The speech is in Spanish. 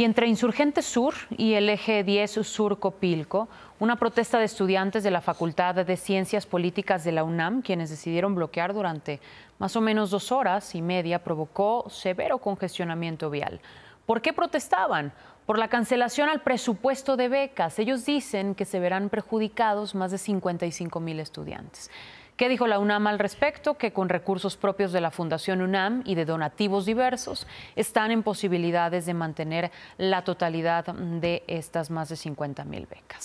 Y entre Insurgente Sur y el eje 10 Sur Copilco, una protesta de estudiantes de la Facultad de Ciencias Políticas de la UNAM, quienes decidieron bloquear durante más o menos dos horas y media, provocó severo congestionamiento vial. ¿Por qué protestaban? Por la cancelación al presupuesto de becas. Ellos dicen que se verán perjudicados más de 55 mil estudiantes. ¿Qué dijo la UNAM al respecto? Que con recursos propios de la Fundación UNAM y de donativos diversos están en posibilidades de mantener la totalidad de estas más de 50 mil becas.